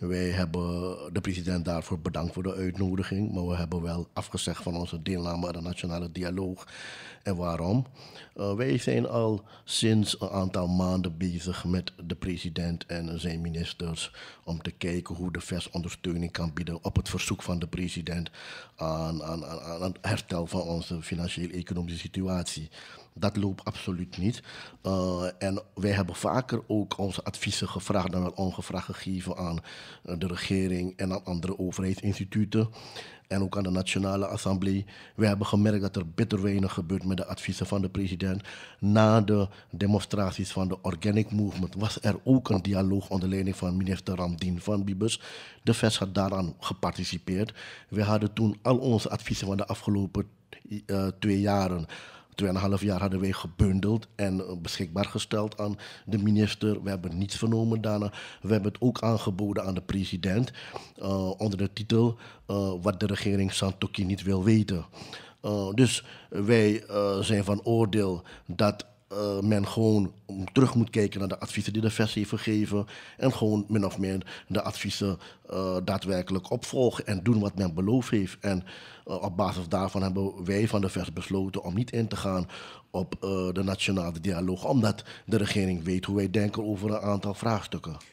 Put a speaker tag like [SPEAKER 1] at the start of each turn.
[SPEAKER 1] Wij hebben de president daarvoor bedankt voor de uitnodiging, maar we hebben wel afgezegd van onze deelname aan de nationale dialoog. En waarom? Eh, wij zijn al sinds een aantal maanden bezig met de president en zijn ministers om te kijken hoe de VES ondersteuning kan bieden op het verzoek van de president aan, aan, aan het herstel van onze financieel-economische situatie. Dat loopt absoluut niet. Eh, en wij hebben vaker ook onze adviezen gevraagd dan wel ongevraagd gegeven aan eh, de regering en aan andere overheidsinstituten en ook aan de Nationale Assemblée. We hebben gemerkt dat er bitter weinig gebeurt met de adviezen van de president. Na de demonstraties van de Organic Movement was er ook een dialoog onder leiding van minister Ramdien van Bibus. De VES had daaraan geparticipeerd. We hadden toen al onze adviezen van de afgelopen eh, twee jaren 2,5 jaar hadden wij gebundeld en eh, beschikbaar gesteld aan de minister. We hebben niets vernomen daarna. We hebben het ook aangeboden aan de president eh, onder de titel eh, Wat de regering Santoki niet wil weten. dus wij zijn van oordeel dat uh, men gewoon terug moet kijken naar de adviezen die de vers heeft gegeven. En gewoon min of meer de adviezen eh, daadwerkelijk opvolgen en doen wat men beloofd heeft. En eh, op basis daarvan hebben wij van de vers besloten om niet in te gaan op de nationale dialoog, omdat de regering weet hoe wij denken over een aantal vraagstukken.